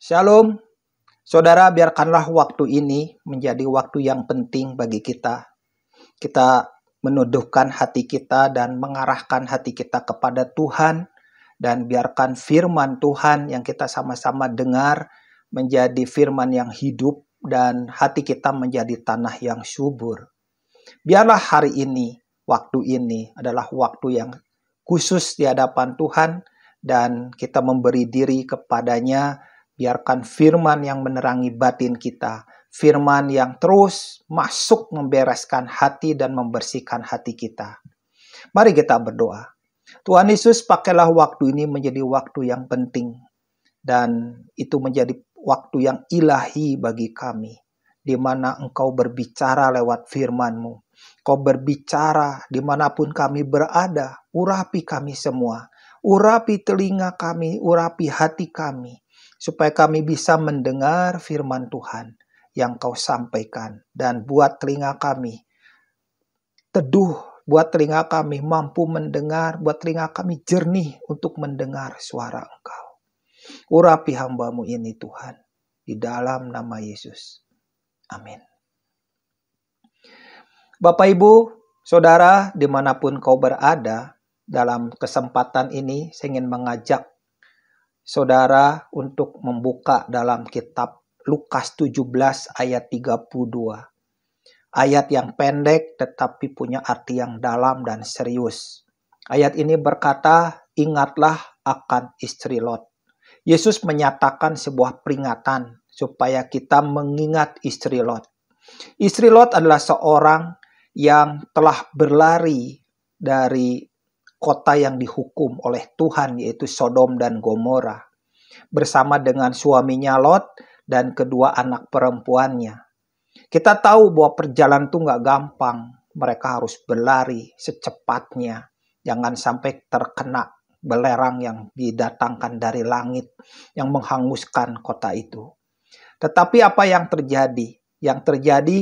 Shalom, saudara. Biarkanlah waktu ini menjadi waktu yang penting bagi kita. Kita menuduhkan hati kita dan mengarahkan hati kita kepada Tuhan, dan biarkan firman Tuhan yang kita sama-sama dengar menjadi firman yang hidup, dan hati kita menjadi tanah yang subur. Biarlah hari ini, waktu ini adalah waktu yang khusus di hadapan Tuhan dan kita memberi diri kepadanya. Biarkan firman yang menerangi batin kita, firman yang terus masuk membereskan hati dan membersihkan hati kita. Mari kita berdoa. Tuhan Yesus, pakailah waktu ini menjadi waktu yang penting dan itu menjadi waktu yang ilahi bagi kami, di mana Engkau berbicara lewat firman-Mu. Kau berbicara dimanapun kami berada, urapi kami semua, urapi telinga kami, urapi hati kami, supaya kami bisa mendengar firman Tuhan yang kau sampaikan dan buat telinga kami teduh buat telinga kami mampu mendengar buat telinga kami jernih untuk mendengar suara engkau Urapi hambamu ini Tuhan, di dalam nama Yesus. Amin. Bapak Ibu, Saudara, dimanapun kau berada, dalam kesempatan ini saya ingin mengajak saudara untuk membuka dalam kitab Lukas 17 ayat 32. Ayat yang pendek tetapi punya arti yang dalam dan serius. Ayat ini berkata, ingatlah akan istri Lot. Yesus menyatakan sebuah peringatan supaya kita mengingat istri Lot. Istri Lot adalah seorang yang telah berlari dari kota yang dihukum oleh Tuhan yaitu Sodom dan Gomora bersama dengan suaminya Lot dan kedua anak perempuannya. Kita tahu bahwa perjalanan itu nggak gampang. Mereka harus berlari secepatnya. Jangan sampai terkena belerang yang didatangkan dari langit yang menghanguskan kota itu. Tetapi apa yang terjadi? Yang terjadi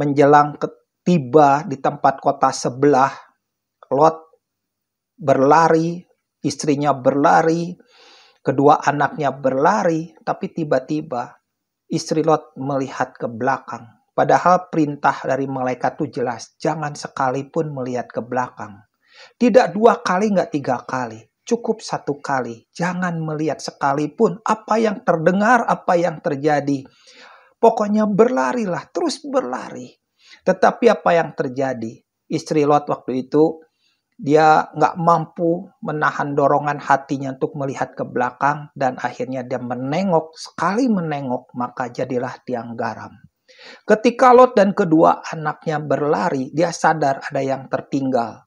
menjelang ketiba di tempat kota sebelah, Lot berlari, istrinya berlari, kedua anaknya berlari, tapi tiba-tiba istri Lot melihat ke belakang. Padahal perintah dari malaikat itu jelas, jangan sekalipun melihat ke belakang. Tidak dua kali, nggak tiga kali. Cukup satu kali. Jangan melihat sekalipun apa yang terdengar, apa yang terjadi. Pokoknya berlarilah, terus berlari. Tetapi apa yang terjadi? Istri Lot waktu itu dia nggak mampu menahan dorongan hatinya untuk melihat ke belakang dan akhirnya dia menengok sekali menengok maka jadilah tiang garam. Ketika Lot dan kedua anaknya berlari, dia sadar ada yang tertinggal.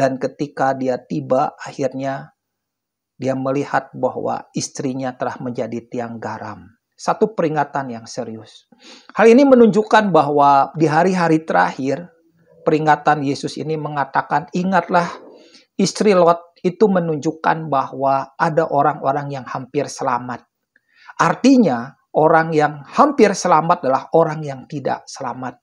Dan ketika dia tiba, akhirnya dia melihat bahwa istrinya telah menjadi tiang garam. Satu peringatan yang serius. Hal ini menunjukkan bahwa di hari-hari terakhir, peringatan Yesus ini mengatakan, ingatlah istri Lot itu menunjukkan bahwa ada orang-orang yang hampir selamat. Artinya, orang yang hampir selamat adalah orang yang tidak selamat.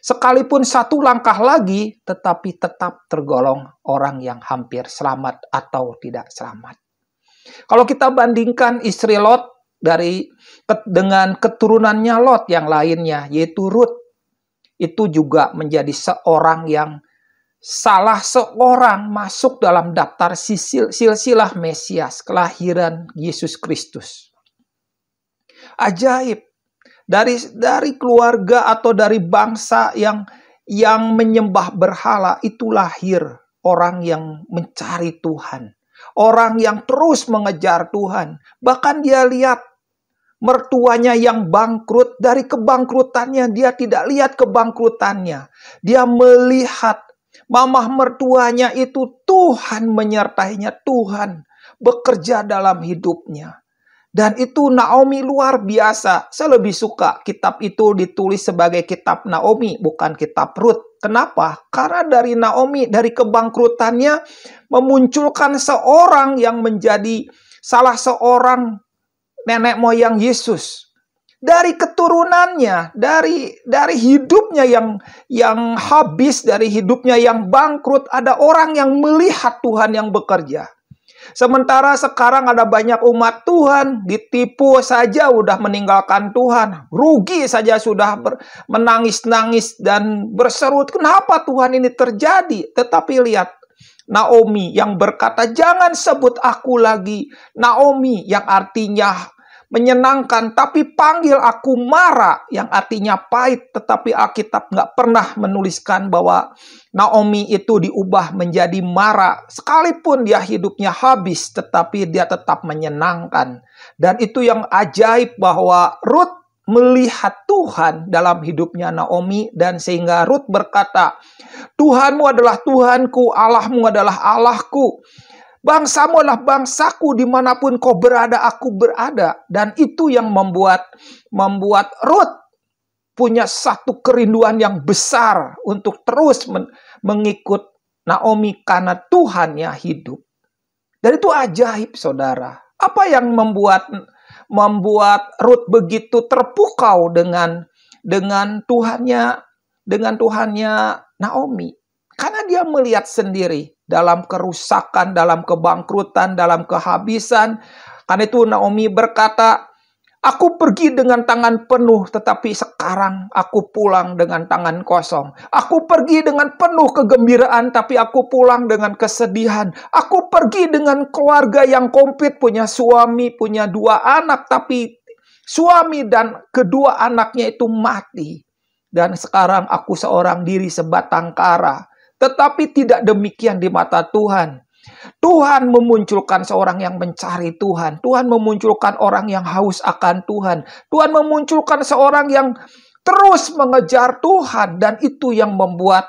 Sekalipun satu langkah lagi, tetapi tetap tergolong orang yang hampir selamat atau tidak selamat. Kalau kita bandingkan istri Lot dari dengan keturunannya Lot yang lainnya, yaitu Rut, itu juga menjadi seorang yang salah seorang masuk dalam daftar sisil, silsilah Mesias, kelahiran Yesus Kristus. Ajaib, dari dari keluarga atau dari bangsa yang yang menyembah berhala itu lahir orang yang mencari Tuhan, orang yang terus mengejar Tuhan. Bahkan dia lihat mertuanya yang bangkrut dari kebangkrutannya dia tidak lihat kebangkrutannya. Dia melihat mamah mertuanya itu Tuhan menyertainya, Tuhan bekerja dalam hidupnya. Dan itu Naomi luar biasa. Saya lebih suka kitab itu ditulis sebagai kitab Naomi, bukan kitab Ruth. Kenapa? Karena dari Naomi, dari kebangkrutannya, memunculkan seorang yang menjadi salah seorang nenek moyang Yesus. Dari keturunannya, dari dari hidupnya yang yang habis, dari hidupnya yang bangkrut, ada orang yang melihat Tuhan yang bekerja. Sementara sekarang ada banyak umat Tuhan ditipu saja udah meninggalkan Tuhan, rugi saja sudah menangis-nangis dan berseru, "Kenapa Tuhan ini terjadi?" Tetapi lihat Naomi yang berkata, "Jangan sebut aku lagi Naomi," yang artinya menyenangkan, tapi panggil aku Mara yang artinya pahit. Tetapi Alkitab nggak pernah menuliskan bahwa Naomi itu diubah menjadi Mara. Sekalipun dia hidupnya habis, tetapi dia tetap menyenangkan. Dan itu yang ajaib bahwa Ruth melihat Tuhan dalam hidupnya Naomi dan sehingga Ruth berkata, Tuhanmu adalah Tuhanku, Allahmu adalah Allahku. Bangsamu adalah bangsaku dimanapun kau berada, aku berada. Dan itu yang membuat membuat Ruth punya satu kerinduan yang besar untuk terus men mengikut Naomi karena Tuhannya hidup. Dan itu ajaib saudara. Apa yang membuat membuat Ruth begitu terpukau dengan dengan Tuhannya dengan Tuhannya Naomi? Karena dia melihat sendiri dalam kerusakan, dalam kebangkrutan, dalam kehabisan. Karena itu Naomi berkata, Aku pergi dengan tangan penuh, tetapi sekarang aku pulang dengan tangan kosong. Aku pergi dengan penuh kegembiraan, tapi aku pulang dengan kesedihan. Aku pergi dengan keluarga yang komplit, punya suami, punya dua anak, tapi suami dan kedua anaknya itu mati. Dan sekarang aku seorang diri sebatang kara tetapi tidak demikian di mata Tuhan. Tuhan memunculkan seorang yang mencari Tuhan. Tuhan memunculkan orang yang haus akan Tuhan. Tuhan memunculkan seorang yang terus mengejar Tuhan dan itu yang membuat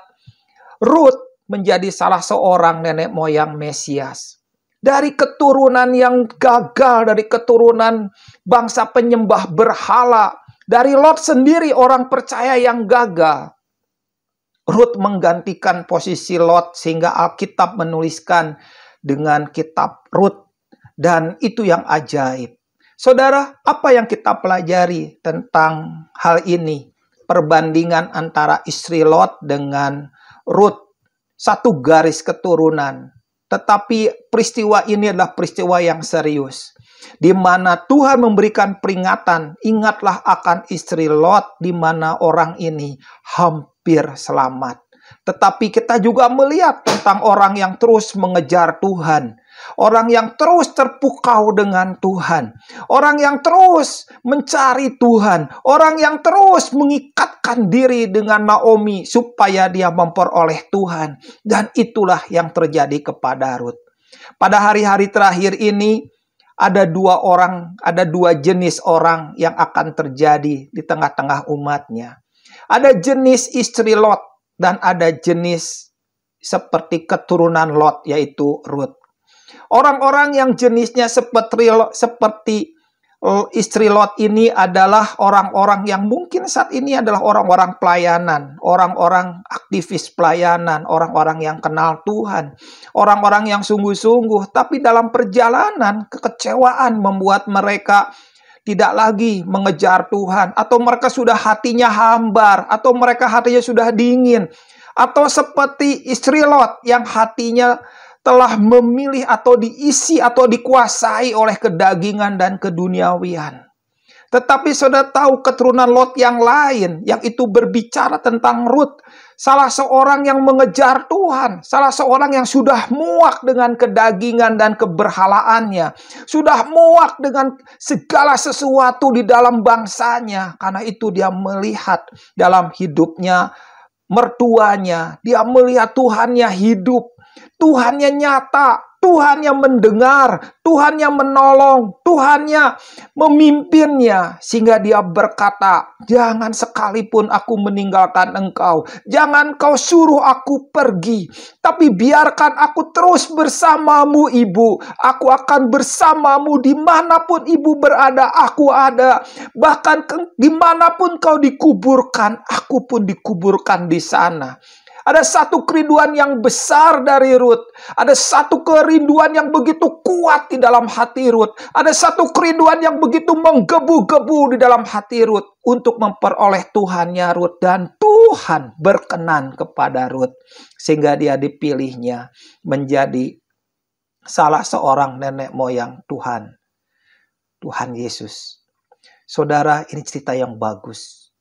Ruth menjadi salah seorang nenek moyang Mesias. Dari keturunan yang gagal, dari keturunan bangsa penyembah berhala, dari Lot sendiri orang percaya yang gagal. Ruth menggantikan posisi Lot sehingga Alkitab menuliskan dengan kitab Ruth dan itu yang ajaib. Saudara, apa yang kita pelajari tentang hal ini? Perbandingan antara istri Lot dengan Ruth. satu garis keturunan. Tetapi peristiwa ini adalah peristiwa yang serius. Di mana Tuhan memberikan peringatan, ingatlah akan istri Lot di mana orang ini hampir hampir selamat. Tetapi kita juga melihat tentang orang yang terus mengejar Tuhan, orang yang terus terpukau dengan Tuhan, orang yang terus mencari Tuhan, orang yang terus mengikatkan diri dengan Naomi supaya dia memperoleh Tuhan, dan itulah yang terjadi kepada Ruth. Pada hari-hari terakhir ini, ada dua orang, ada dua jenis orang yang akan terjadi di tengah-tengah umatnya. Ada jenis istri Lot dan ada jenis seperti keturunan Lot yaitu Ruth. Orang-orang yang jenisnya seperti seperti e, istri Lot ini adalah orang-orang yang mungkin saat ini adalah orang-orang pelayanan, orang-orang aktivis pelayanan, orang-orang yang kenal Tuhan, orang-orang yang sungguh-sungguh, tapi dalam perjalanan kekecewaan membuat mereka tidak lagi mengejar Tuhan, atau mereka sudah hatinya hambar, atau mereka hatinya sudah dingin, atau seperti istri Lot yang hatinya telah memilih atau diisi atau dikuasai oleh kedagingan dan keduniawian. Tetapi saudara tahu keturunan Lot yang lain yang itu berbicara tentang Rut. Salah seorang yang mengejar Tuhan. Salah seorang yang sudah muak dengan kedagingan dan keberhalaannya. Sudah muak dengan segala sesuatu di dalam bangsanya. Karena itu dia melihat dalam hidupnya mertuanya. Dia melihat Tuhannya hidup. Tuhannya nyata. Tuhan yang mendengar, Tuhan yang menolong, Tuhan yang memimpinnya. Sehingga dia berkata, jangan sekalipun aku meninggalkan engkau. Jangan kau suruh aku pergi. Tapi biarkan aku terus bersamamu ibu. Aku akan bersamamu dimanapun ibu berada, aku ada. Bahkan dimanapun kau dikuburkan, aku pun dikuburkan di sana. Ada satu kerinduan yang besar dari Ruth. Ada satu kerinduan yang begitu kuat di dalam hati Ruth. Ada satu kerinduan yang begitu menggebu-gebu di dalam hati Ruth untuk memperoleh Tuhannya Ruth dan Tuhan berkenan kepada Ruth sehingga dia dipilihnya menjadi salah seorang nenek moyang Tuhan. Tuhan Yesus. Saudara, ini cerita yang bagus,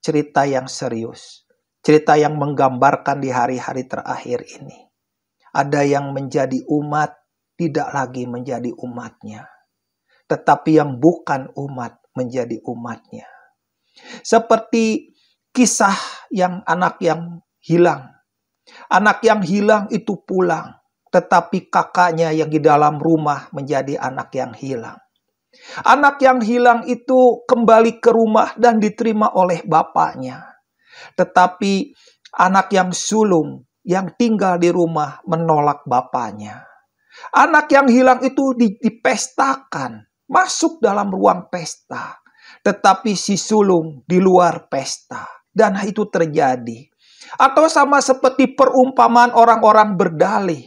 cerita yang serius cerita yang menggambarkan di hari-hari terakhir ini. Ada yang menjadi umat, tidak lagi menjadi umatnya. Tetapi yang bukan umat, menjadi umatnya. Seperti kisah yang anak yang hilang. Anak yang hilang itu pulang, tetapi kakaknya yang di dalam rumah menjadi anak yang hilang. Anak yang hilang itu kembali ke rumah dan diterima oleh bapaknya tetapi anak yang sulung, yang tinggal di rumah menolak bapaknya. Anak yang hilang itu dipestakan, masuk dalam ruang pesta. Tetapi si sulung di luar pesta. Dan itu terjadi. Atau sama seperti perumpamaan orang-orang berdalih.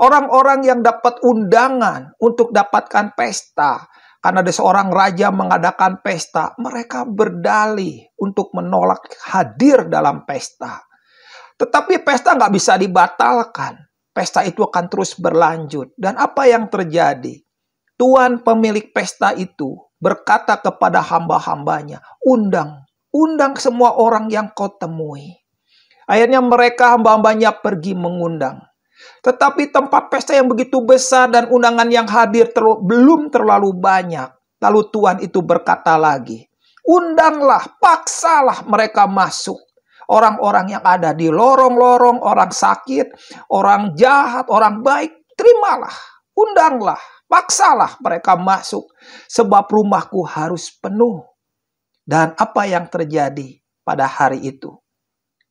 Orang-orang yang dapat undangan untuk dapatkan pesta, karena ada seorang raja mengadakan pesta, mereka berdalih untuk menolak hadir dalam pesta. Tetapi pesta nggak bisa dibatalkan. Pesta itu akan terus berlanjut. Dan apa yang terjadi? Tuan pemilik pesta itu berkata kepada hamba-hambanya, undang, undang semua orang yang kau temui. Akhirnya mereka hamba-hambanya pergi mengundang. Tetapi tempat pesta yang begitu besar dan undangan yang hadir belum terlalu banyak. Lalu Tuhan itu berkata lagi, undanglah, paksalah mereka masuk. Orang-orang yang ada di lorong-lorong, orang sakit, orang jahat, orang baik, terimalah, undanglah, paksalah mereka masuk. Sebab rumahku harus penuh. Dan apa yang terjadi pada hari itu?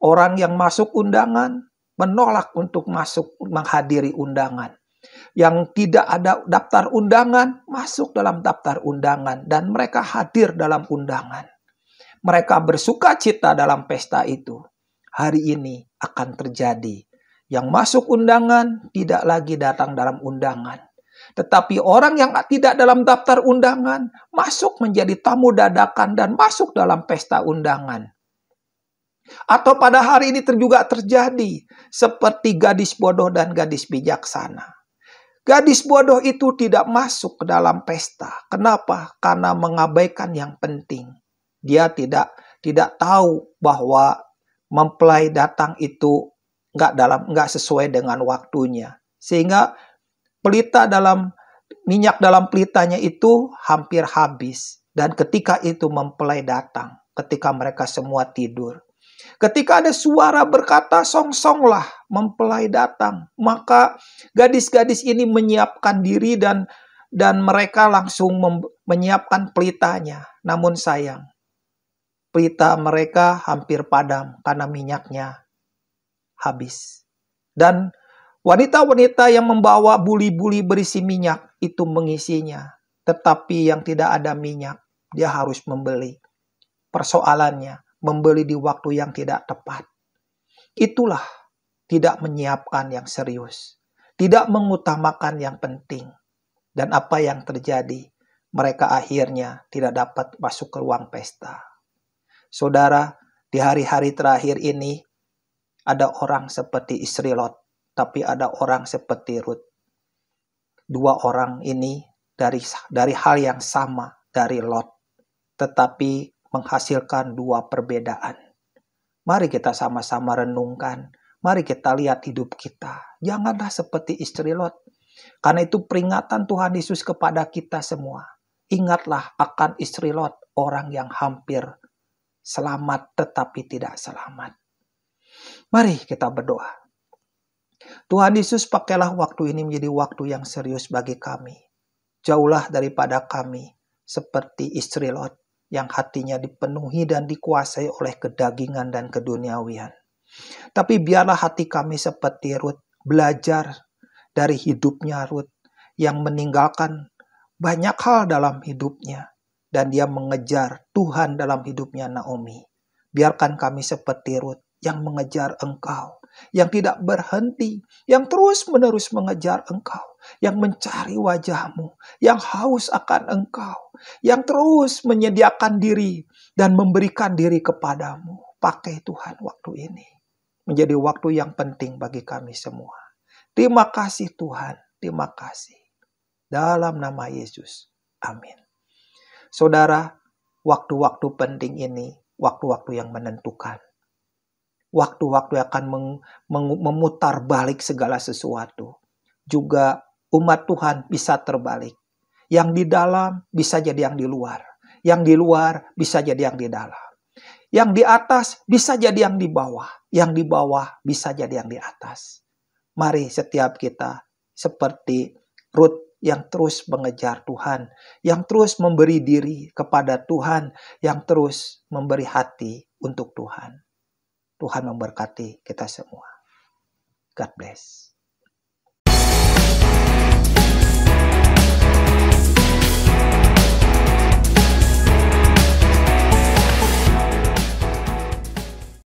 Orang yang masuk undangan menolak untuk masuk menghadiri undangan. Yang tidak ada daftar undangan masuk dalam daftar undangan dan mereka hadir dalam undangan. Mereka bersuka cita dalam pesta itu. Hari ini akan terjadi. Yang masuk undangan tidak lagi datang dalam undangan. Tetapi orang yang tidak dalam daftar undangan masuk menjadi tamu dadakan dan masuk dalam pesta undangan atau pada hari ini juga terjadi seperti gadis bodoh dan gadis bijaksana. Gadis bodoh itu tidak masuk ke dalam pesta. Kenapa? Karena mengabaikan yang penting. Dia tidak tidak tahu bahwa mempelai datang itu nggak dalam nggak sesuai dengan waktunya. Sehingga pelita dalam minyak dalam pelitanya itu hampir habis. Dan ketika itu mempelai datang, ketika mereka semua tidur, Ketika ada suara berkata "Song-songlah, mempelai datang, maka gadis-gadis ini menyiapkan diri dan dan mereka langsung menyiapkan pelitanya. Namun sayang, pelita mereka hampir padam karena minyaknya habis. Dan wanita-wanita yang membawa buli-buli berisi minyak itu mengisinya, tetapi yang tidak ada minyak dia harus membeli. Persoalannya, membeli di waktu yang tidak tepat. Itulah tidak menyiapkan yang serius, tidak mengutamakan yang penting, dan apa yang terjadi, mereka akhirnya tidak dapat masuk ke ruang pesta. Saudara, di hari-hari terakhir ini ada orang seperti istri Lot, tapi ada orang seperti Ruth. Dua orang ini dari dari hal yang sama dari Lot, tetapi menghasilkan dua perbedaan. Mari kita sama-sama renungkan. Mari kita lihat hidup kita. Janganlah seperti istri Lot. Karena itu peringatan Tuhan Yesus kepada kita semua. Ingatlah akan istri Lot, orang yang hampir selamat tetapi tidak selamat. Mari kita berdoa. Tuhan Yesus pakailah waktu ini menjadi waktu yang serius bagi kami. Jauhlah daripada kami seperti istri Lot yang hatinya dipenuhi dan dikuasai oleh kedagingan dan keduniawian. Tapi biarlah hati kami seperti Rut, belajar dari hidupnya Rut yang meninggalkan banyak hal dalam hidupnya dan dia mengejar Tuhan dalam hidupnya Naomi. Biarkan kami seperti Rut yang mengejar engkau, yang tidak berhenti, yang terus-menerus mengejar engkau yang mencari wajahmu, yang haus akan engkau, yang terus menyediakan diri dan memberikan diri kepadamu. Pakai Tuhan waktu ini. Menjadi waktu yang penting bagi kami semua. Terima kasih Tuhan, terima kasih. Dalam nama Yesus, amin. Saudara, waktu-waktu penting ini, waktu-waktu yang menentukan waktu-waktu akan memutar balik segala sesuatu. Juga umat Tuhan bisa terbalik. Yang di dalam bisa jadi yang di luar. Yang di luar bisa jadi yang di dalam. Yang di atas bisa jadi yang di bawah. Yang di bawah bisa jadi yang di atas. Mari setiap kita seperti Ruth yang terus mengejar Tuhan, yang terus memberi diri kepada Tuhan, yang terus memberi hati untuk Tuhan. Tuhan memberkati kita semua. God bless.